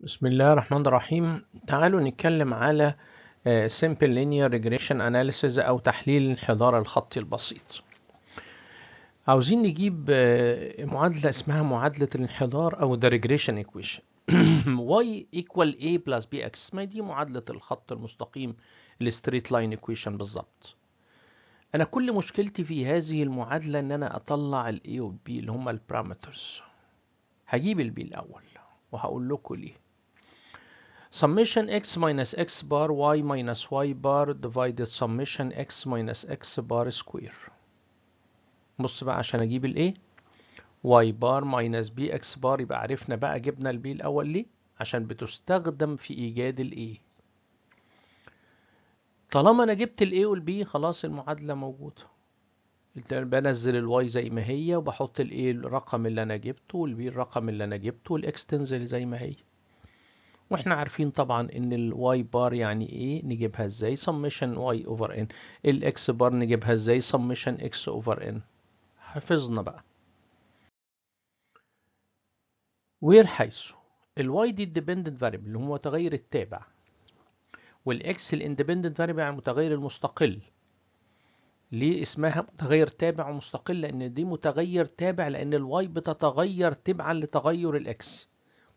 بسم الله الرحمن الرحيم تعالوا نتكلم على آه، Simple Linear Regression Analysis أو تحليل الانحدار الخطي البسيط عاوزين نجيب آه، معادلة اسمها معادلة الانحدار أو The Regression Equation y equal a plus bx ما دي معادلة الخط المستقيم الستريت لاين equation بالظبط أنا كل مشكلتي في هذه المعادلة إن أنا أطلع ال a b اللي هما البارامترز هجيب البي b الأول وهقول لكم ليه summation x minus x bar y minus y bar divided summation x minus x bar square بص بقى عشان اجيب الايه y bar minus x bar يبقى عرفنا بقى جبنا البي الاول ليه عشان بتستخدم في ايجاد الايه طالما انا جبت الاي والبي خلاص المعادله موجوده بنزل الواي زي ما هي وبحط الاي الرقم اللي انا جبته والبي الرقم اللي انا جبته والاكس تنزل زي ما هي واحنا عارفين طبعا ان الواي بار يعني ايه نجيبها ازاي سميشن واي اوفر ان الاكس بار نجيبها ازاي سميشن اكس اوفر ان حفظنا بقى وير حيث الواي دي الديبندنت فاريبل اللي هو تغير التابع والاكس الاندبندنت فاريبل يعني المتغير المستقل ليه اسمها متغير تابع ومستقل لان دي متغير تابع لان الواي بتتغير تبعا لتغير الاكس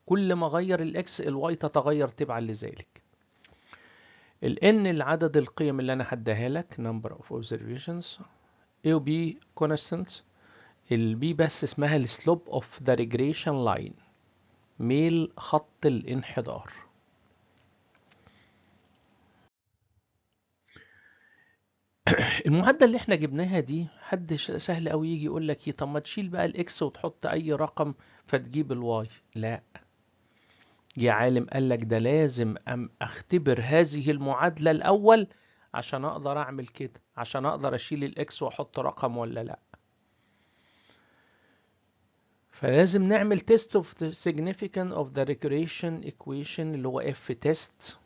كل ما غير الاكس الواي تتغير تبعا لذلك الان العدد القيم اللي انا هديها لك number of observations A و B constants البي بس اسمها السلوب اوف ذا ريجريشن لاين ميل خط الانحدار المعادله اللي احنا جبناها دي حد سهل قوي يجي يقول لك ايه طب ما تشيل بقى الاكس وتحط اي رقم فتجيب الواي لا جه عالم قال لك ده لازم أم اختبر هذه المعادلة الأول عشان أقدر أعمل كده عشان أقدر أشيل الإكس وأحط رقم ولا لأ فلازم نعمل تيست اوف ذا significance اوف ذا ريكريشن ايكويشن اللي هو اف تيست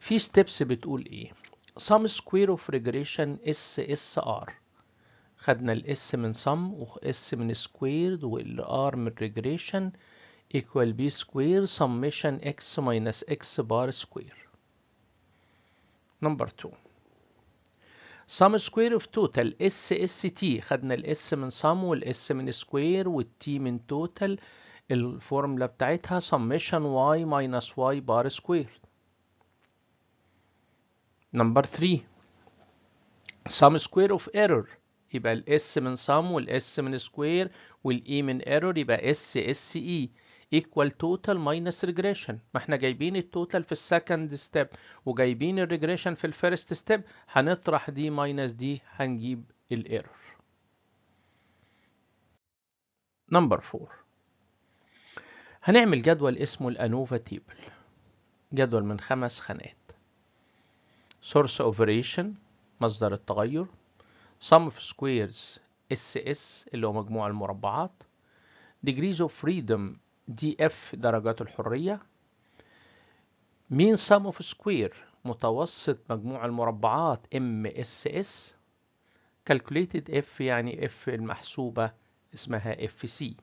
في ستيبس بتقول ايه سم سكوير اوف ريجريشن اس اس ار خدنا الاس من سم واس من سكوير والار من ريجريشن equal b square summation x minus x bar square. Number two. sum square of total s s t خدنا ال s من sum وال s من square وال t من total الفورمولا بتاعتها summation y minus y bar square. Number three. sum square of error يبقى ال s من sum وال s من square وال e من error يبقى s s e equal total minus regression ما احنا جايبين التوتال في السكند ستيب وجايبين الريجريشن في الفيرست ستيب هنطرح دي ماينس دي هنجيب الايرور نمبر 4 هنعمل جدول اسمه الانوفا تيبل جدول من خمس خانات source operation مصدر التغير sum of squares اس اس اللي هو مجموع المربعات degrees of freedom دي اف درجات الحرية مين سام اوف سكوير متوسط مجموع المربعات ام اس اس calculated اف يعني اف المحسوبة اسمها اف سي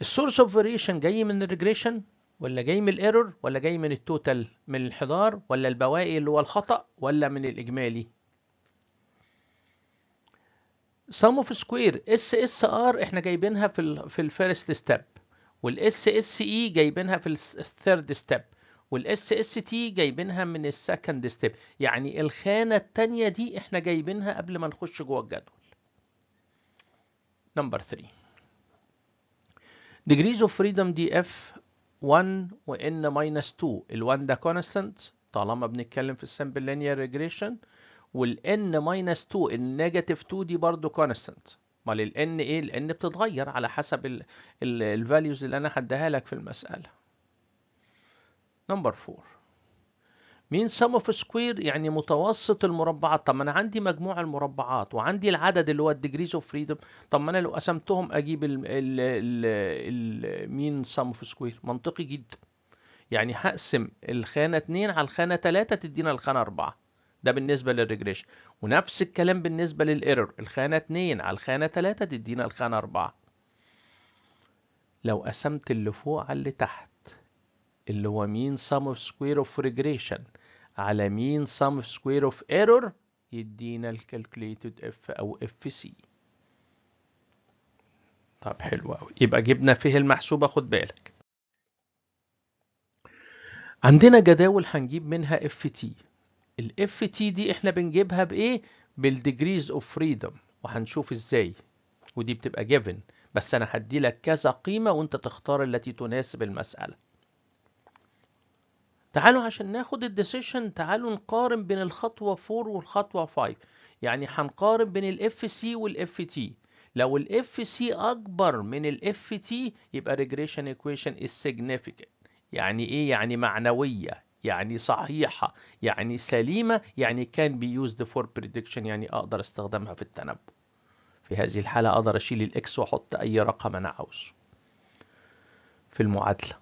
السورس اوف فاريشن جاي من الريجريشن ولا جاي من الايرور ولا جاي من التوتال من الانحدار ولا البواقي اللي هو الخطأ ولا من الاجمالي سم اوف سكوير اس اس ار احنا جايبينها في الـ في الفيرست ستيب والاس اس اي e جايبينها في الثيرد ستيب والاس اس تي جايبينها من السكند ستيب يعني الخانه الثانيه دي احنا جايبينها قبل ما نخش جوه الجدول نمبر 3 degrees of freedom دي اف 1 و n 2 ال1 ده كونستانت طالما بنتكلم في السامبل لينير ريجريشن والn minus 2 النيجاتيف 2 دي برضو كونستانت ما n ايه؟ n بتتغير على حسب values اللي انا هديها لك في المسألة. نمبر 4 مين sum اوف سكوير يعني متوسط المربعات طب ما انا عندي مجموع المربعات وعندي العدد اللي هو الديجريز اوف فريدم طب ما انا لو قسمتهم اجيب ال ال ال مين sum اوف سكوير منطقي جدا يعني هقسم الخانة 2 على الخانة 3 تدينا الخانة 4 ده بالنسبة للريجريشن ونفس الكلام بالنسبة للايرور الخانة 2 على الخانة 3 تدينا الخانة 4 لو قسمت اللي فوق على اللي تحت اللي هو مين sum of square of regression على مين sum of square of error يدينا الكالكوليتد اف او اف سي طب حلو قوي يبقى جبنا فيه المحسوبة خد بالك عندنا جداول هنجيب منها اف تي الاف تي دي احنا بنجيبها بايه بالديجريز اوف فريدم وهنشوف ازاي ودي بتبقى جيفن بس انا هدي لك كذا قيمه وانت تختار التي تناسب المساله تعالوا عشان ناخد الديسيشن تعالوا نقارن بين الخطوه 4 والخطوه 5 يعني هنقارن بين الاف سي والاف تي لو الاف سي اكبر من الاف تي يبقى ريجريشن ايكويشن از significant يعني ايه يعني معنويه يعني صحيحة يعني سليمة يعني can be used for prediction يعني أقدر استخدمها في التنبؤ في هذه الحالة أقدر أشيل الإكس وأحط أي رقم أنا عاوزه في المعادلة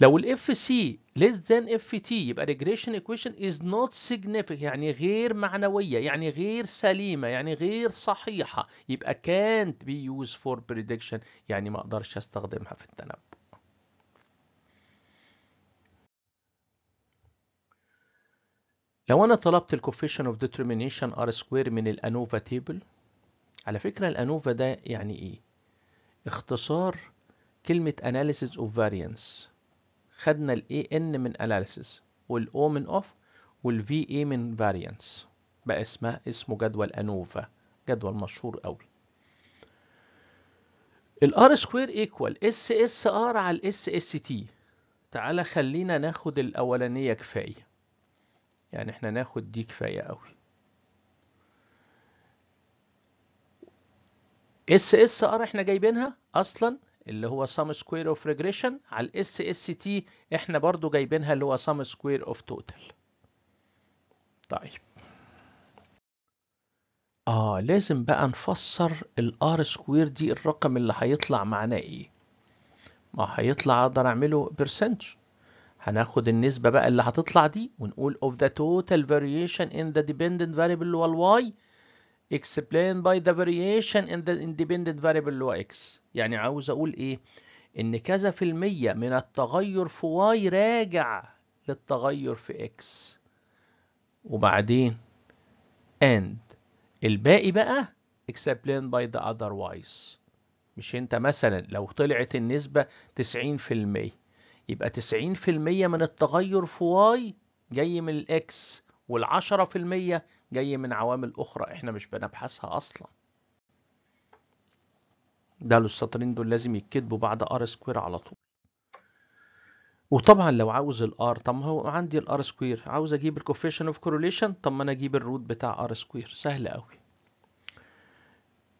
لو الـ FC less than FT يبقى regression equation is not significant يعني غير معنوية يعني غير سليمة يعني غير صحيحة يبقى can't be used for prediction يعني ما اقدرش استخدمها في التنبؤ لو أنا طلبت الكوفيشن اوف ديترمينيشن ار سكوير من الأنوفا تيبل على فكرة الأنوفا ده يعني إيه؟ اختصار كلمة analysis of variance خدنا الاي ان من analysis والاو O من off والفي VA من variance بقى اسمها اسمه جدول أنوفا جدول مشهور قوي الار سكوير ايكوال اس اس ار على الاس اس تي تعالى خلينا ناخد الاولانيه كفايه يعني احنا ناخد دي كفاية قوي اس اس ار احنا جايبينها اصلا اللي هو sum square of regression على الاس اس تي احنا برضو جايبينها اللي هو sum square of total طيب اه لازم بقى نفسر الار سكوير دي الرقم اللي هيطلع معناه ايه ما هيطلع اقدر اعمله برسنتج هناخد النسبة بقى اللي هتطلع دي ونقول of the total variation in the dependent variable هو y explained by the variation in the independent variable اللي هو x يعني عاوز اقول ايه ان كذا في المية من التغير في y راجع للتغير في x وبعدين and الباقي بقى explained by the otherwise مش انت مثلا لو طلعت النسبة 90% يبقى 90% من التغير في واي جاي من الاكس وال10% جاي من عوامل اخرى احنا مش بنبحثها اصلا ده السطرين دول لازم يتكتبوا بعد ار سكوير على طول وطبعا لو عاوز الار طب ما هو عندي الار سكوير عاوز اجيب الكوفيشن اوف كورليشن طب ما انا اجيب الروت بتاع ار سكوير سهل قوي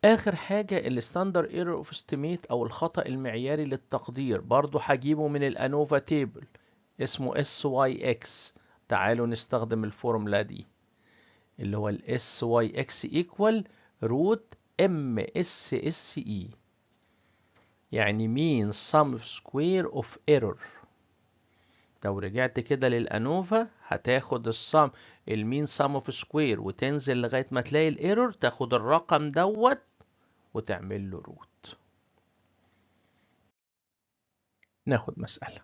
آخر حاجة الستاندر ايرور اوف استيميت أو الخطأ المعياري للتقدير برضو هجيبه من الأنوفا تيبل اسمه اس واي اكس تعالوا نستخدم الفورملا دي اللي هو الاس واي اكس ايكوال روت ام اس اس اي يعني mean sum square of error لو رجعت كده للانوفا هتاخد الصم المين صم اوف سكوير وتنزل لغايه ما تلاقي الايرور تاخد الرقم دوت وتعمل له روت ناخد مساله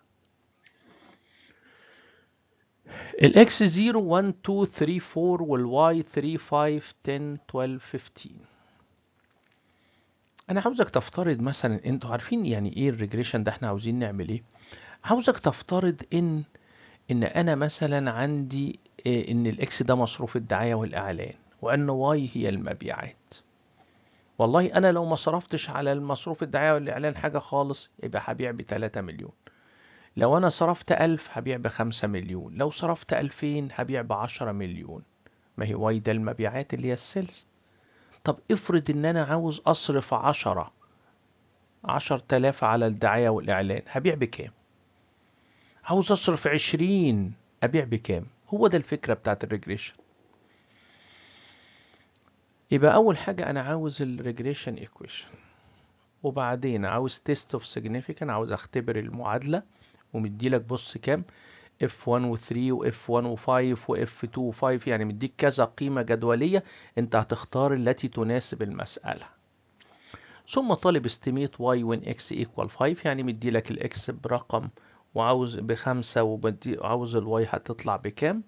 الاكس 0 1 2 3 4 والواي 3 5 10 12 15 انا عاوزك تفترض مثلا انتوا عارفين يعني ايه الريجريشن ده احنا عاوزين نعمل ايه عاوزك تفترض ان ان انا مثلا عندي آه، ان الاكس ده مصروف الدعاية والاعلان وان واي هي المبيعات والله انا لو ما صرفتش على المصروف الدعاية والاعلان حاجة خالص يبقى هبيع بتلاتة مليون لو انا صرفت الف هبيع بخمسة مليون لو صرفت الفين هبيع بعشرة مليون ما هي واي ده المبيعات اللي هي السيلز طب افرض ان انا عاوز اصرف عشرة عشر تلاف على الدعاية والاعلان هبيع بكام عاوز اصرف 20 ابيع بكام هو ده الفكره بتاعت الريجريشن يبقى اول حاجه انا عاوز الريجريشن ايكويشن وبعدين عاوز تيست اوف سيجنيفيكان عاوز اختبر المعادله ومديلك بص كام F1 و3 وF1 و5 وF2 و5 يعني مديك كذا قيمة جدولية انت هتختار التي تناسب المسألة ثم طالب استميت y when x equal 5 يعني مديلك ال x برقم وعاوز بخمسة وبدي عاوز الواي هتطلع بكام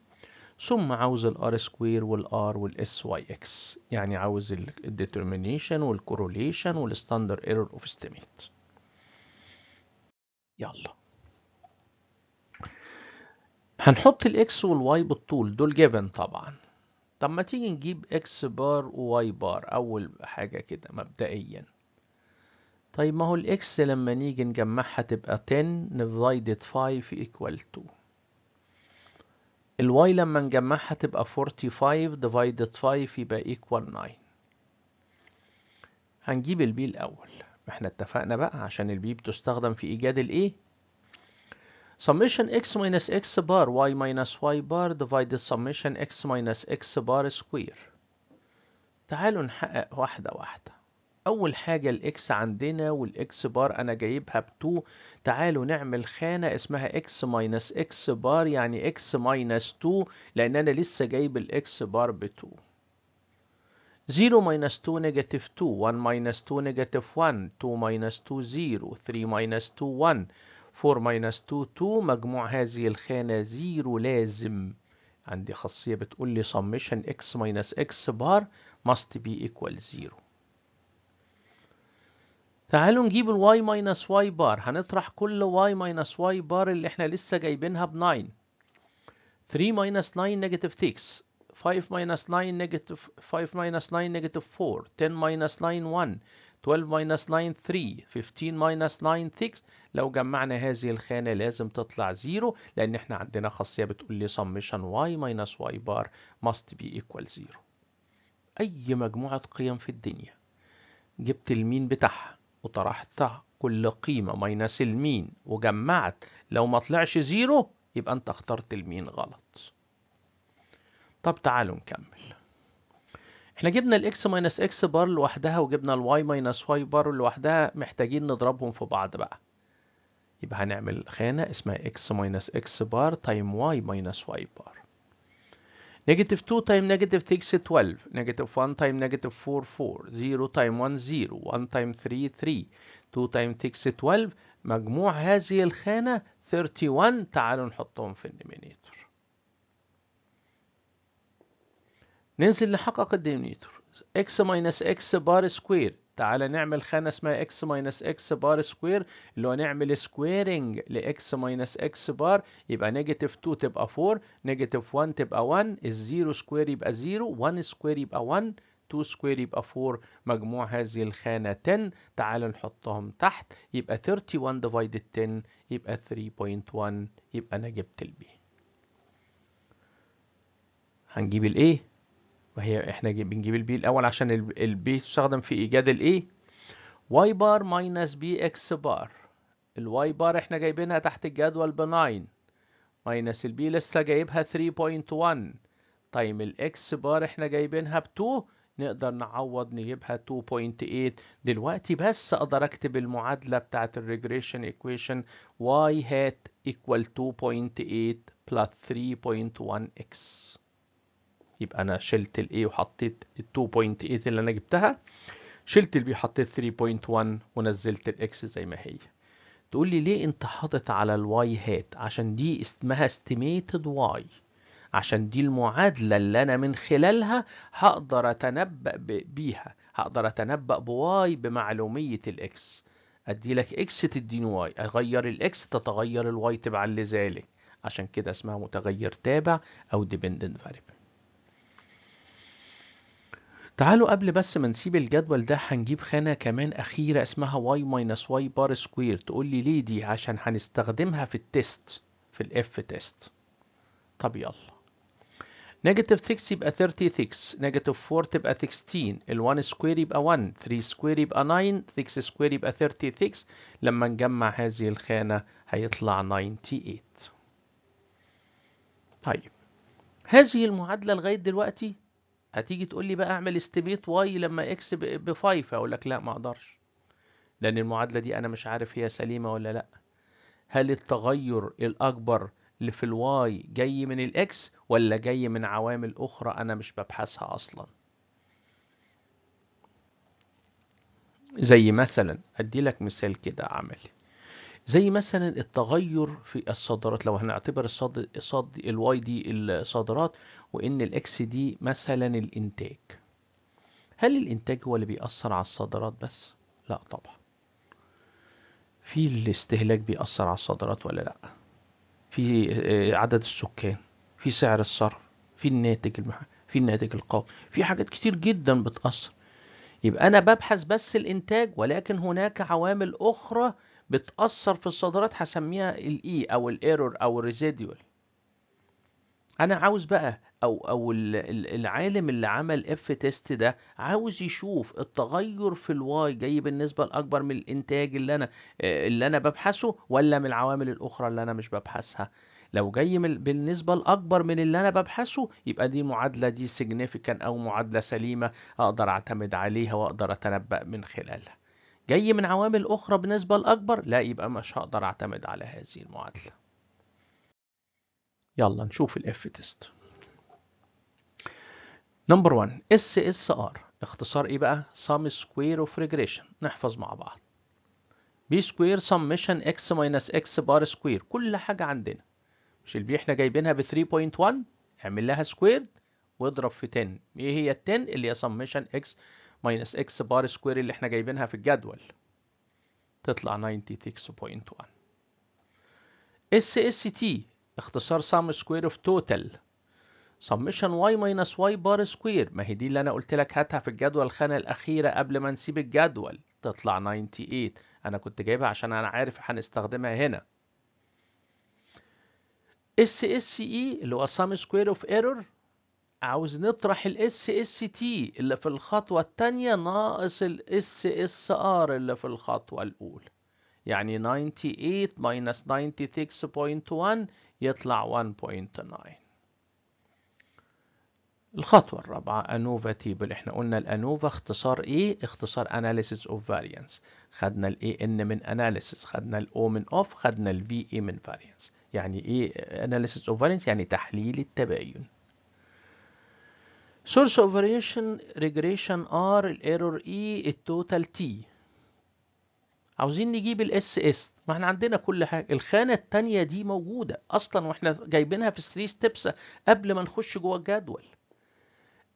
ثم عاوز الار سكوير والار والاس واي اكس يعني عاوز الديترمينيشن والكوروليشن والستاندر ايرور اوف استيميت يلا هنحط الاكس والواي بالطول دول جيفن طبعا طب ما تيجي نجيب اكس بار وواي بار اول حاجه كده مبدئيا طيب ما هو الاكس لما نيجي نجمعها تبقى 10 divided 5 equal to الواي لما نجمعها تبقى 45 divided 5 يبقى equal 9 هنجيب البي الأول ما احنا اتفقنا بقى عشان البي بتستخدم في إيجاد الايه summation x minus x bar y minus y bar divided summation x minus x bar square تعالوا نحقق واحدة واحدة اول حاجة الاكس عندنا والاكس بار انا جايبها ب2 تعالوا نعمل خانة اسمها اكس ماينس اكس بار يعني اكس ماينس 2 لان انا لسه جايب الاكس بار ب2 0 ماينس 2 نيجاتيف 2 1 ماينس 2 نيجاتيف 1 2 ماينس 2 0 3 ماينس 2 1 4 ماينس 2 2 مجموع هذه الخانة 0 لازم عندي خاصية بتقول لي summation x ماينس x بار must be equal 0 تعالوا نجيب الواي ماينس واي بار هنطرح كل واي ماينس واي بار اللي احنا لسه جايبينها ب 9 3 minus 9 negative 6 5 minus 9 negative 5 minus 9 negative 4 10 minus 9 1 12 minus 9 3 15 minus 9 6 لو جمعنا هذه الخانة لازم تطلع 0 لأن احنا عندنا خاصية بتقول لي summation y minus y bar must be equal 0 أي مجموعة قيم في الدنيا جبت المين بتاعها وطرحت كل قيمة ماينس المين وجمعت لو ما طلعش زيرو يبقى انت اخترت المين غلط طب تعالوا نكمل احنا جبنا الاكس ماينس اكس بار لوحدها وجبنا الواي ماينس واي بار لوحدها محتاجين نضربهم في بعض بقى يبقى هنعمل خانة اسمها اكس ماينس اكس بار تايم واي ماينس واي بار Negative 2 times negative 6 12 negative 1 times negative 4 4 0 times 1 0 1 times 3 3 2 times 6 12 مجموع هذه الخانة 31 تعالوا نحطهم في النيمينيتور ننزل نحقق الدينيتور x minus x بار سكوير تعالى نعمل خانة اسمها x ماينس x بار سكوير اللي هو نعمل سكويرنج ل x ماينس x بار يبقى نيجاتيف 2 تبقى 4 نيجاتيف 1 تبقى 1 الزيرو سكوير يبقى 0 1 سكوير يبقى 1 2 سكوير يبقى 4 مجموع هذه الخانة 10 تعال نحطهم تحت يبقى 31 divided 10 يبقى 3.1 يبقى أنا جبت البي هنجيب الايه وهي احنا بنجيب البي الاول عشان البي تستخدم في ايجاد الايه واي بار ماينس بي اكس بار الواي بار احنا جايبينها تحت الجدول ب 9 ماينس البي لسه جايبها 3.1 طيب الاكس بار احنا جايبينها ب 2 نقدر نعوض نجيبها 2.8 دلوقتي بس اقدر اكتب المعادله بتاعه الريجريشن ايكويشن y hat equal 2.8 plus 3.1x يبقى انا شلت الاي وحطيت ال 2.8 اللي انا جبتها شلت البي حطيت 3.1 ونزلت الاكس زي ما هي تقول لي ليه انت حاطط على الواي هات عشان دي اسمها استيميتد واي عشان دي المعادلة اللي أنا من خلالها هقدر أتنبأ بيها هقدر أتنبأ بواي بمعلومية الإكس أدي لك إكس تديني واي أغير الإكس تتغير الواي تبعا لذلك عشان كده اسمها متغير تابع أو ديبندنت فاريبل تعالوا قبل بس ما نسيب الجدول ده هنجيب خانة كمان أخيرة اسمها y minus y بار سكوير تقول لي ليه دي عشان هنستخدمها في التيست في الاف تيست طب يلا نيجاتيف 6 يبقى 36 نيجاتيف 4 تبقى 16 ال1 سكوير يبقى 1 3 سكوير يبقى 9 6 سكوير يبقى 36 لما نجمع هذه الخانة هيطلع 98 طيب هذه المعادلة لغاية دلوقتي هتيجي تقول لي بقى اعمل استيميت واي لما اكس بفايف اقول لك لا ما اقدرش لان المعادله دي انا مش عارف هي سليمه ولا لا هل التغير الاكبر اللي في الواي جاي من الاكس ولا جاي من عوامل اخرى انا مش ببحثها اصلا زي مثلا ادي لك مثال كده عملي زي مثلا التغير في الصادرات لو هنعتبر الصاد الصاد الواي دي الصادرات وان الاكس دي مثلا الانتاج هل الانتاج هو اللي بيأثر على الصادرات بس لا طبعا في الاستهلاك بيأثر على الصادرات ولا لا في آه، عدد السكان في سعر الصرف في الناتج المحلي في الناتج القومي في حاجات كتير جدا بتأثر يبقى انا ببحث بس الانتاج ولكن هناك عوامل اخرى بتأثر في الصادرات هسميها الاي e او الايرور او الريزيديوال انا عاوز بقى او او العالم اللي عمل اف تيست ده عاوز يشوف التغير في الواي جاي بالنسبه الاكبر من الانتاج اللي انا اللي انا ببحثه ولا من العوامل الاخرى اللي انا مش ببحثها لو جاي بالنسبه الاكبر من اللي انا ببحثه يبقى دي معادله دي سيجنيفيكانت او معادله سليمه اقدر اعتمد عليها واقدر اتنبأ من خلالها جاي من عوامل أخرى بنسبة الأكبر لا يبقى مش هقدر أعتمد على هذه المعادلة يلا نشوف الاف تيست نمبر 1 SSR اختصار ايه بقى sum square of regression نحفظ مع بعض b square summation x minus x بار square كل حاجة عندنا مش اللي احنا جايبينها ب 3.1 اعمل لها سكوير واضرب في 10 ايه هي ال 10 اللي هي summation x ماينس اكس بار سكوير اللي احنا جايبينها في الجدول تطلع 96.1 اس اس تي اختصار sum square of total summation y ماينس y بار سكوير ما هي دي اللي انا قلت لك هاتها في الجدول الخانة الأخيرة قبل ما نسيب الجدول تطلع 98 أنا كنت جايبها عشان أنا عارف هنستخدمها هنا اس اس اي اللي هو sum square of error عاوز نطرح الاس اس تي اللي في الخطوة التانية ناقص الاس اس ار اللي في الخطوة الأولى يعني 98 96.1 يطلع 1.9 الخطوة الرابعة أنوفا تيبل احنا قلنا الأنوفا اختصار ايه؟ اختصار analysis of variance خدنا ال AN من analysis خدنا ال O من off خدنا ال VA من variance يعني ايه analysis of variance يعني تحليل التباين source of variation regression R الايرور E التوتال T عاوزين نجيب الاس اس ما احنا عندنا كل حاجه الخانه الثانيه دي موجوده اصلا واحنا جايبينها في 3 ستيبس قبل ما نخش جوه الجدول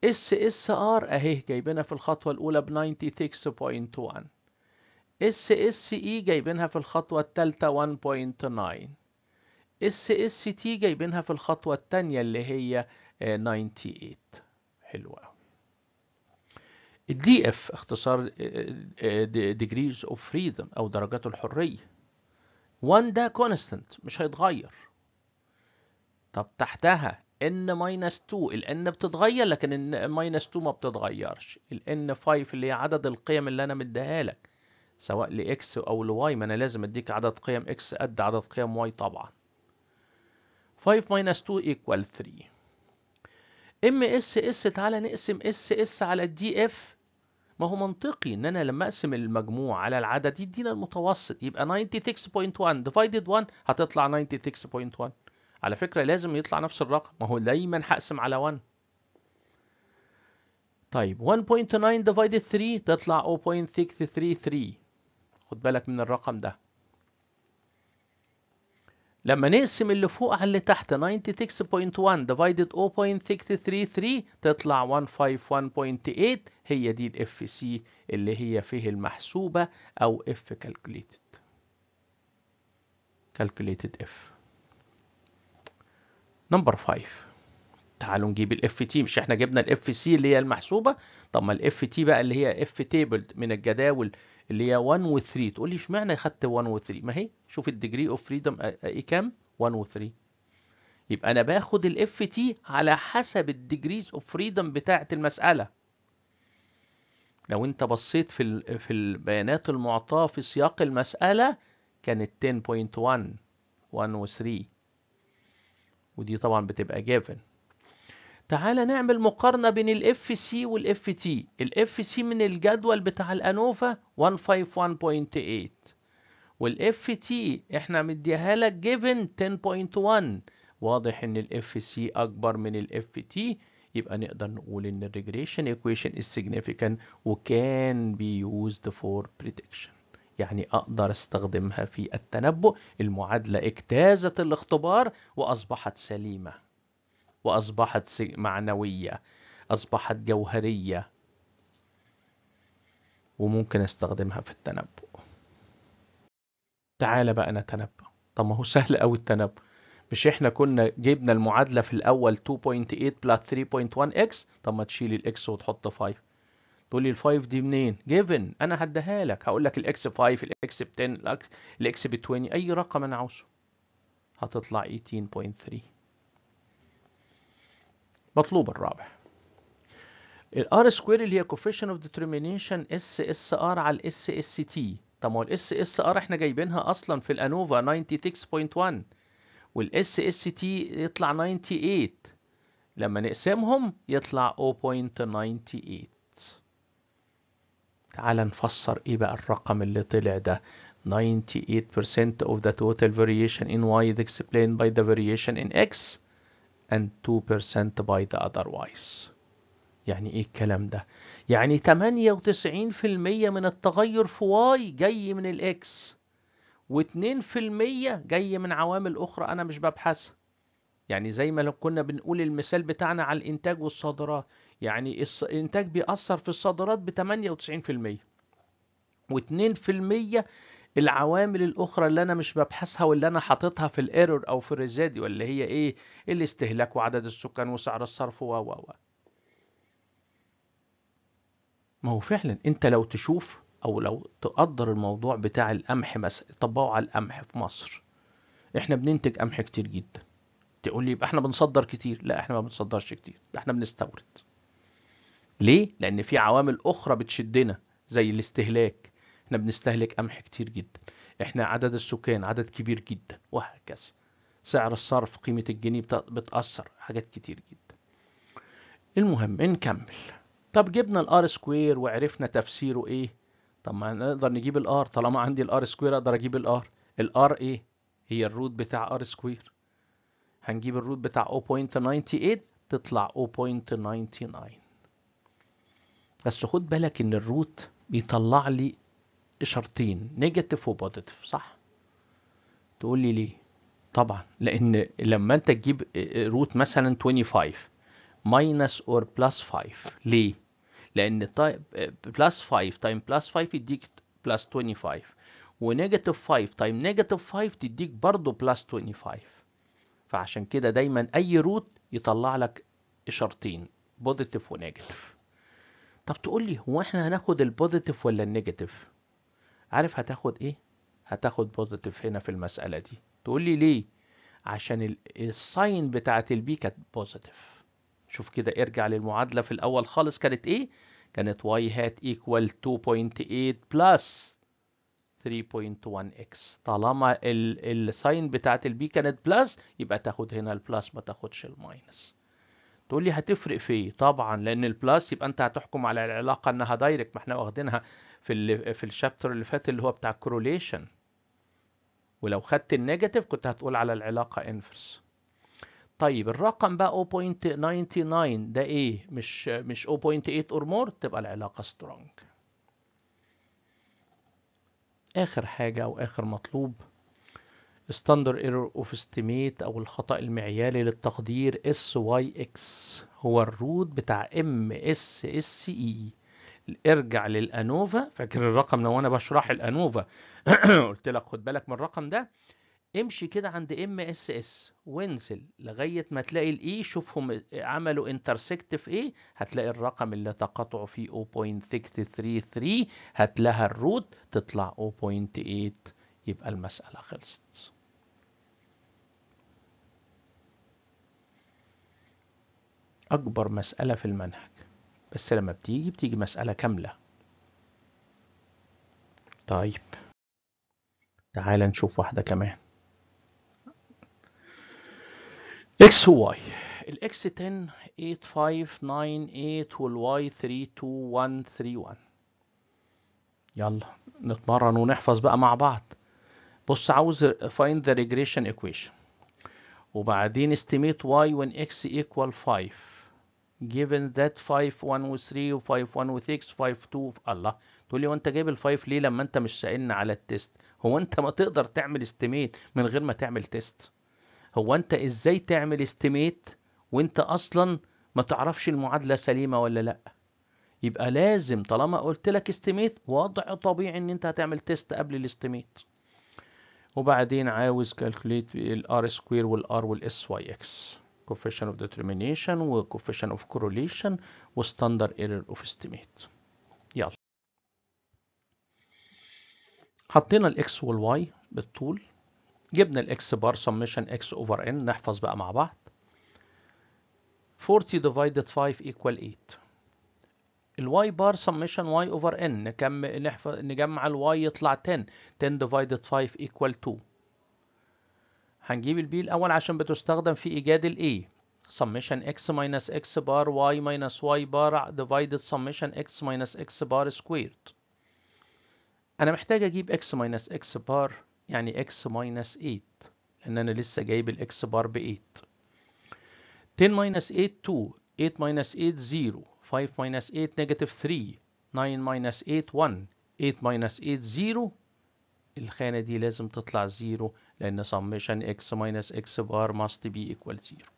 اس اس ار اهي جايبينها في الخطوه الاولى ب 96.1 اس اس اي جايبينها في الخطوه الثالثه 1.9 اس اس تي جايبينها في الخطوه الثانيه اللي هي 98 آه، حلو قوي الدي اف اختصار ديجريز اوف فريدم او درجات الحريه 1 ده كونستنت مش هيتغير طب تحتها n ماينس 2 الان بتتغير لكن ماينس 2 ما بتتغيرش الان 5 اللي هي عدد القيم اللي انا مديها لك سواء لإكس أو لواي ما أنا لازم أديك عدد قيم إكس قد عدد قيم واي طبعا 5 ماينس 2 ايكوال 3 ام اس اس تعالى نقسم اس اس على الدي اف ما هو منطقي ان انا لما اقسم المجموع على العدد يدينا المتوسط يبقى 96.1 ديفايدد 1 هتطلع 96.1 على فكره لازم يطلع نفس الرقم ما هو دايما هقسم على 1 طيب 1.9 ديفايدد 3 تطلع 0.633 خد بالك من الرقم ده لما نقسم اللي فوق على اللي تحت 96.1 divided 0.633 تطلع 151.8 هي دي ال سي اللي هي فيه المحسوبة أو اف calculated calculated f نمبر 5 تعالوا نجيب ال تي مش احنا جبنا ال سي اللي هي المحسوبة طب ما ال تي بقى اللي هي اف تيبل من الجداول اللي هي 1 و 3 تقول لي اشمعنى اخدت 1 و 3 ما هي شوف الديجري اوف فريدم ايه كام 1 و 3 يبقى انا باخد الاف تي على حسب الديجريز اوف فريدم بتاعه المساله لو انت بصيت في في البيانات المعطاه في سياق المساله كانت 10.1 1 و 3 ودي طبعا بتبقى جيفن تعال نعمل مقارنة بين الـ FC والـ FT الـ FC من الجدول بتاع الأنوفا 151.8 والـ FT احنا مديها لك given 10.1 واضح ان الـ FC أكبر من الـ FT يبقى نقدر نقول ان الـ regression equation is significant وكان be used for prediction يعني أقدر استخدمها في التنبؤ المعادلة اجتازت الاختبار وأصبحت سليمة وأصبحت معنوية أصبحت جوهرية وممكن استخدمها في التنبؤ تعال بقى نتنبأ طب ما هو سهل قوي التنبؤ مش احنا كنا جبنا المعادلة في الأول 2.8 plus 31 إكس طب ما تشيل الاكس وتحط 5 تقول لي ال 5 دي منين؟ جيفن أنا هديها لك هقول لك الاكس 5 الاكس ب 10 الاكس ب 20 أي رقم أنا عاوزه هتطلع 18.3 مطلوب الرابع الار سكوير اللي هي coefficient of determination اس اس ار على الاس اس تي طب ما الاس اس ار احنا جايبينها اصلا في الانوفا 96.1 والاس اس تي يطلع 98 لما نقسمهم يطلع 0.98 تعال نفسر ايه بقى الرقم اللي طلع ده 98% of the total variation in y is explained by the variation in x and 2% by the otherwise يعني ايه الكلام ده يعني 98% من التغير في واي جاي من الاكس و2% جاي من عوامل اخرى انا مش ببحثها يعني زي ما لو كنا بنقول المثال بتاعنا على الانتاج والصادرات يعني الانتاج بيأثر في الصادرات ب 98% و2% العوامل الاخرى اللي انا مش ببحثها واللي انا حاططها في الايرور او في الريزادي واللي هي ايه الاستهلاك وعدد السكان وسعر الصرف و و و ما هو فعلا انت لو تشوف او لو تقدر الموضوع بتاع القمح مثلا طبقه على القمح في مصر احنا بننتج قمح كتير جدا تقول لي يبقى احنا بنصدر كتير لا احنا ما بنصدرش كتير ده احنا بنستورد ليه لان في عوامل اخرى بتشدنا زي الاستهلاك احنا بنستهلك قمح كتير جدا احنا عدد السكان عدد كبير جدا وهكذا سعر الصرف قيمة الجنيه بتأثر حاجات كتير جدا المهم نكمل طب جبنا الار سكوير وعرفنا تفسيره ايه طب ما نقدر نجيب الار طالما عندي الار سكوير اقدر اجيب الار الار ايه هي الروت بتاع ار سكوير هنجيب الروت بتاع 0.98 تطلع 0.99 بس خد بالك ان الروت بيطلع لي اشارتين نيجاتيف وبوزيتيف صح تقول لي ليه طبعا لان لما انت تجيب روت مثلا 25 ماينس اور بلس 5 ليه لان طيب بلس 5 تايم بلس 5 يديك بلس 25 ونيجاتيف 5 تايم نيجاتيف 5 تديك برضه بلس 25 فعشان كده دايما اي روت يطلع لك اشارتين بوزيتيف ونيجاتيف طب تقول لي هو احنا هناخد البوزيتيف ولا النيجاتيف عارف هتاخد ايه هتاخد بوزيتيف هنا في المسألة دي تقول لي ليه عشان الساين بتاعت البي كانت بوزيتيف شوف كده ارجع للمعادلة في الاول خالص كانت ايه كانت y هات equal 2.8 plus 3.1x طالما الساين بتاعت البي كانت بلس يبقى تاخد هنا البلس ما تاخدش الماينس تقول لي هتفرق في ايه طبعا لان البلس يبقى انت هتحكم على العلاقه انها دايركت ما احنا واخدينها في اللي في الشابتر اللي فات اللي هو بتاع كوروليشن ولو خدت النيجاتيف كنت هتقول على العلاقة انفرس طيب الرقم بقى 0.99 ده ايه مش مش 0.8 اور مور تبقى العلاقة سترونج اخر حاجة واخر مطلوب ستاندر ايرور اوف استيميت او الخطأ المعياري للتقدير واي اكس هو الروت بتاع اس MSSE ارجع للانوفا فاكر الرقم لو انا بشرح الانوفا قلت لك خد بالك من الرقم ده امشي كده عند ام اس اس وانزل لغايه ما تلاقي الاي e. شوفهم عملوا انترسكت في ايه هتلاقي الرقم اللي تقاطعه فيه 0.633 هات لها الروت تطلع 0.8 يبقى المساله خلصت اكبر مساله في المنهج بس لما بتيجي بتيجي مسألة كاملة طيب تعال نشوف واحدة كمان x و y ال X 10 8 5 9 8 وال Y 3 2 1 3 1 يلا نتمرن ونحفظ بقى مع بعض بص عاوز find the regression equation وبعدين estimate y when x equal 5 given that 5 1 و 3 و 5 1 و 6 5 2 الله تقول لي هو انت جايب ال 5 ليه لما انت مش سائلنا على التيست هو انت ما تقدر تعمل استيميت من غير ما تعمل تيست هو انت ازاي تعمل استيميت وانت اصلا ما تعرفش المعادله سليمه ولا لا يبقى لازم طالما قلت لك استيميت وضع طبيعي ان انت هتعمل تيست قبل الاستيميت وبعدين عاوز كالكوليت الار سكوير والار والاس واي اكس coefficient of determination و coefficient of correlation و standard error of estimate يلا حطينا ال x وال y بالطول جبنا ال x bar summation x over n نحفظ بقى مع بعض 40 divided 5 equal 8 ال y bar summation y over n نكمل نحفظ نجمع y يطلع 10 10 divided 5 equal 2 هنجيب البي الأول عشان بتستخدم في إيجاد ال A summation x minus x bar y minus y bar divided summation x minus x bar squared أنا محتاج أجيب x minus x bar يعني x minus 8 لأن أنا لسه جايب ال x bar ب 8 10 minus 8 2 8 minus 8 0 5 minus 8 negative 3 9 minus 8 1 8 minus 8 0 الخانة دي لازم تطلع زيرو لأن summation x minus x بار must be equal zero.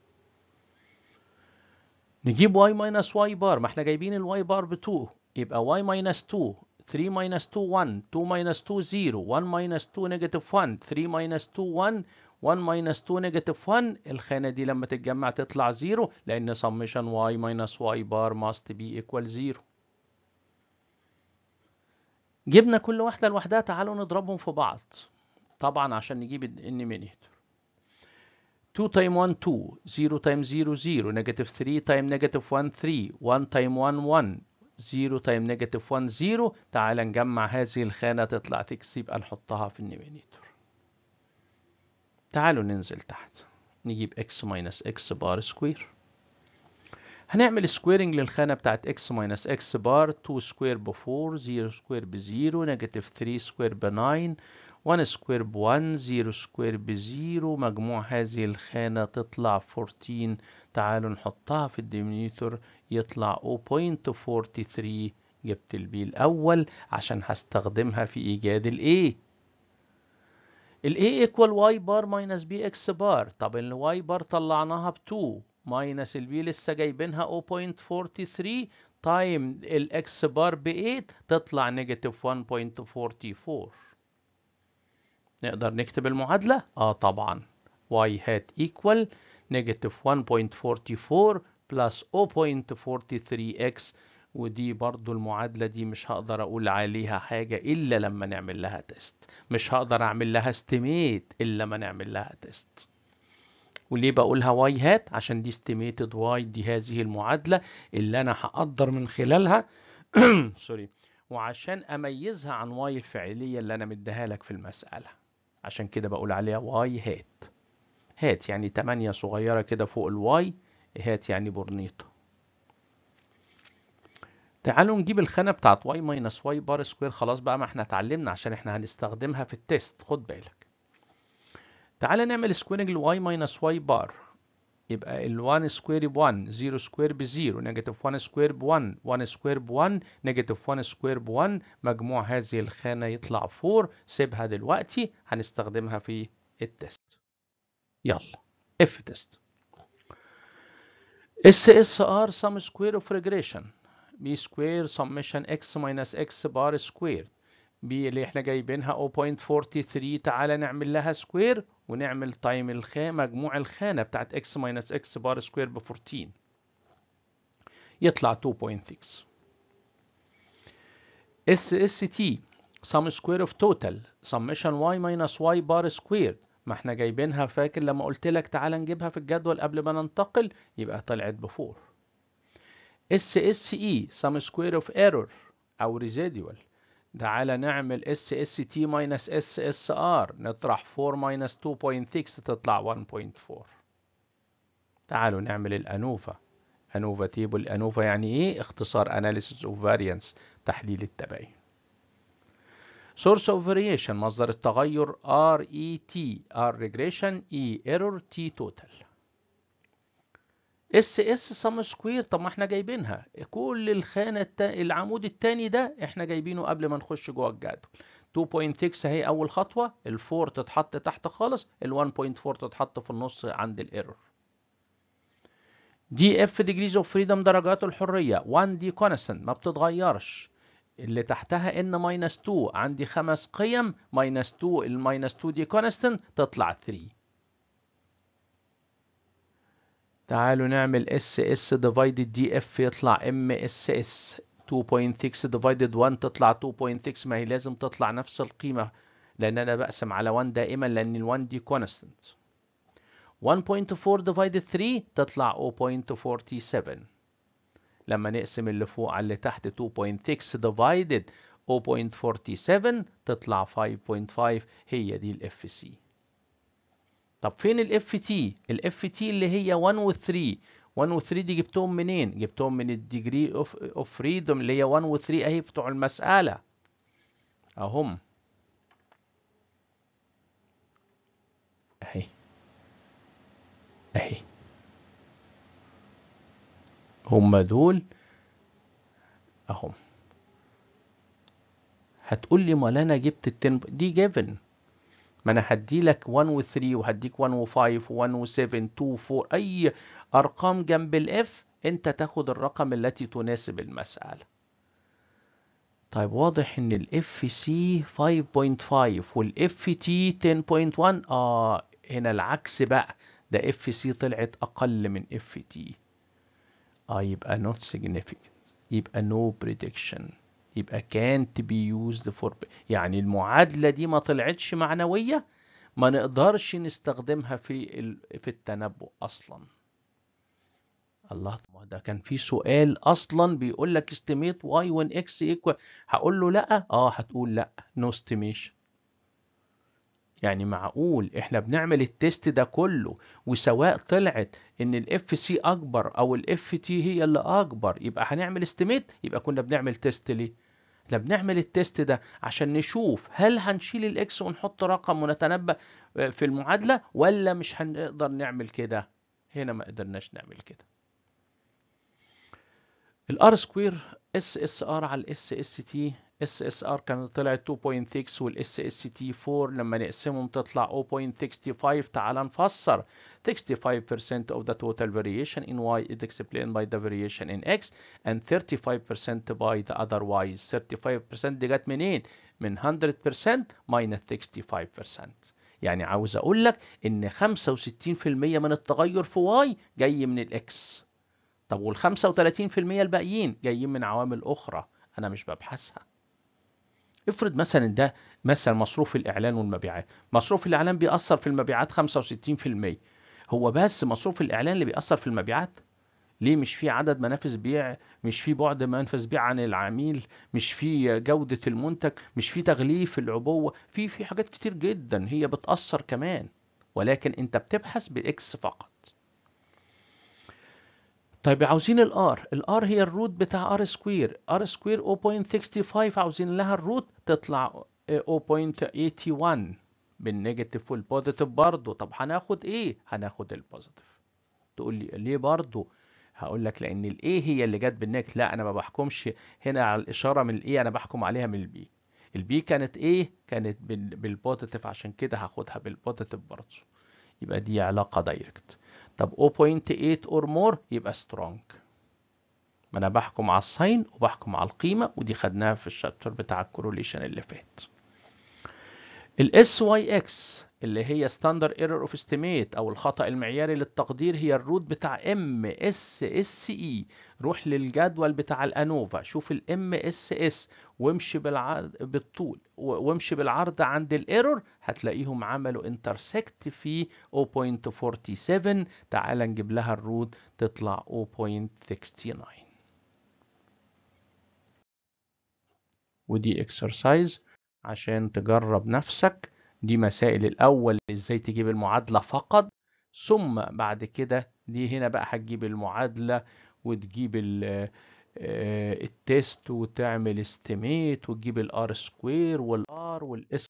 نجيب y minus y بار ما احنا جايبين ال y بار ب 2 يبقى y minus 2 3 minus 2 1 2 minus 2 0 1 minus 2 negative 1 3 minus 2 1 1 minus 2 negative 1 الخانة دي لما تتجمع تطلع 0 لأن summation y minus y بار must be equal 0 جبنا كل واحدة لوحدها تعالوا نضربهم في بعض طبعا عشان نجيب النيمينيتور 2 تايم 1 2 0 تايم 0 0 نيجاتيف 3 تايم نيجاتيف 1 3 1 تايم 1 1 0 تايم نيجاتيف 1 0 تعالى نجمع هذه الخانة تطلع 6 يبقى نحطها في النيمينيتور تعالوا ننزل تحت نجيب x ماينس x بار سكوير هنعمل سكويرنج للخانة بتاعت x minus x بار 2 سكوير ب 4 0 سكوير ب 0 نيجاتيف 3 سكوير ب 9 1 سكوير ب 1 0 سكوير ب 0 مجموع هذه الخانة تطلع 14 تعالوا نحطها في الديمينيتور يطلع 0.43 جبت البي الأول عشان هستخدمها في إيجاد الإيه ال A equal y بار minus bx بار طب ال y بار طلعناها ب 2 ماينس البي لسه جايبينها 0.43 تايم الاكس بار ب 8 تطلع نيجاتيف 1.44 نقدر نكتب المعادلة؟ اه طبعا y هات ايكوال نيجاتيف 1.44 بلس 043 اكس ودي برضو المعادلة دي مش هقدر أقول عليها حاجة إلا لما نعمل لها تيست مش هقدر أعمل لها استيميت إلا لما نعمل لها تيست وليه بقولها واي هات عشان دي استيميتد واي دي هذه المعادلة اللي أنا هقدر من خلالها سوري وعشان أميزها عن واي الفعلية اللي أنا مديها لك في المسألة عشان كده بقول عليها واي هات هات يعني 8 صغيرة كده فوق الواي هات يعني برنيطة تعالوا نجيب الخانة بتاعت واي ماينس واي بار سكوير خلاص بقى ما احنا اتعلمنا عشان احنا هنستخدمها في التيست خد بالك تعال نعمل سكويرنج لواي ماينس واي بار يبقى ال1 سكوير ب 1 0 سكوير ب 0 نيجاتيف 1 سكوير ب 1 1 سكوير ب 1 نيجاتيف 1 سكوير ب 1 مجموع هذه الخانه يطلع 4 سيبها دلوقتي هنستخدمها في التست يلا اف تيست اس اس ار سم سكوير اوف ريجريشن بي سكوير سمشن اكس ماينس اكس بار سكوير بي اللي احنا جايبينها 0.43 تعالى نعمل لها سكوير ونعمل تايم الخ مجموع الخانة بتاعت x minus x بار سكوير ب 14 يطلع 2.6 اس اس تي sum square of total summation y minus y bar سكوير ما احنا جايبينها فاكر لما قلت لك تعالى نجيبها في الجدول قبل ما ننتقل يبقى طلعت ب 4 اس sum square of error او residual تعالى نعمل اس اس تي ماينس اس اس ار نطرح 4 ماينس 2.6 تطلع 1.4 تعالوا نعمل الانوفا انوفا تيبل انوفا يعني ايه اختصار analysis of variance تحليل التباين source of variation مصدر التغير RET R regression E error T total اس اس سم سكوير طب ما احنا جايبينها كل الخانه التا... العمود الثاني ده احنا جايبينه قبل ما نخش جوه الجدول 2.6 اهي اول خطوه ال4 تتحط تحت خالص ال1.4 تتحط في النص عند الايرور دي اف ديجريز اوف فريدم درجات الحريه 1 دي كونستنت ما بتتغيرش اللي تحتها ان ماينس 2 عندي خمس قيم ماينس 2 الماينس 2 دي كونستنت تطلع 3 تعالوا نعمل اس اس ديفايدد دي اف يطلع ام اس اس 2.6 ديفايدد 1 تطلع 2.6 ما هي لازم تطلع نفس القيمة لأن أنا بقسم على 1 دائما لأن ال 1 دي كونستنت 1.4 ديفايدد 3 تطلع 0.47 لما نقسم اللي فوق على اللي تحت 2.6 divided 0.47 تطلع 5.5 هي دي ال FC طب فين الاف تي الاف تي اللي هي 1 و 3 1 و 3 دي جبتهم منين جبتهم من الديجري اوف اوف فريدوم اللي هي 1 و 3 اهي بتوع المساله اهم اهي اهي هم دول اهم هتقول لي ما انا جبت التن دي جيفن ما انا هدي لك 1 و 3 وهديك 1 و 5 و 1 و 7 2 4 اي ارقام جنب الاف انت تاخد الرقم التي تناسب المساله طيب واضح ان الاف سي 5.5 والاف تي 10.1 اه هنا العكس بقى ده اف سي طلعت اقل من اف تي اه يبقى نوت سيجنيفيكت يبقى no بريدكشن يبقى كانت بي يوزد فور يعني المعادله دي ما طلعتش معنويه ما نقدرش نستخدمها في في التنبؤ اصلا الله ما ده كان في سؤال اصلا بيقول لك استيميت واي 1 اكس ايكوال هقول له لا اه هتقول لا نو no استيميشن يعني معقول احنا بنعمل التيست ده كله وسواء طلعت ان الاف سي اكبر او الاف تي هي اللي اكبر يبقى هنعمل استيميت يبقى كنا بنعمل تيست ليه احنا بنعمل التيست ده عشان نشوف هل هنشيل الاكس ونحط رقم ونتنبأ آه، في المعادلة ولا مش هنقدر نعمل كده هنا ما قدرناش نعمل كده الار سكوير اس اس ار على الاس اس تي اس اس ار كانت طلعت 2.6 والاس اس تي 4 لما نقسمهم تطلع 0.65 تعال نفسر 65% of the total variation in y is explained by the variation in x and 35% by the other Y 35% دي جت منين من 100% minus 65% يعني عاوز اقول لك ان 65% من التغير في واي جاي من الاكس طب وال 35% الباقيين جايين من عوامل اخرى انا مش ببحثها افرض مثلا ده مثلا مصروف الاعلان والمبيعات مصروف الاعلان بيأثر في المبيعات 65% هو بس مصروف الاعلان اللي بيأثر في المبيعات ليه مش في عدد منافذ بيع مش في بعد منافس بيع عن العميل مش في جودة المنتج مش في تغليف العبوة في في حاجات كتير جدا هي بتأثر كمان ولكن انت بتبحث بإكس فقط طيب عاوزين الار الار هي الروت بتاع ار سكوير ار سكوير 0.65 عاوزين لها الروت تطلع 0.81 بالنيجاتيف والبوزيتيف برضه طب هناخد ايه هناخد البوزيتيف تقول لي ليه برضه هقول لك لان الايه هي اللي جت بالنيجاتيف لا انا ما بحكمش هنا على الاشاره من الايه انا بحكم عليها من البي البي كانت ايه كانت بالبوزيتيف عشان كده هاخدها بالبوزيتيف برضه يبقى دي علاقه دايركت طب 0.8 or more يبقى strong ما انا بحكم على الساين وبحكم على القيمه ودي خدناها في الشابتر بتاع الكوروليشن اللي فات الاس واي اكس اللي هي ستاندر ايرور اوف استيميت او الخطا المعياري للتقدير هي الروت بتاع ام اس اس اي روح للجدول بتاع الانوفا شوف الام اس اس وامشي بالعرض بالطول وامشي بالعرض عند الايرور هتلاقيهم عملوا انترسكت في 0.47 تعال نجيب لها الروت تطلع 0.69 ودي اكسرسايز عشان تجرب نفسك دي مسائل الأول إزاي تجيب المعادلة فقط ثم بعد كده دي هنا بقى هتجيب المعادلة وتجيب آه، التيست وتعمل استيميت وتجيب الار سكوير والار والاس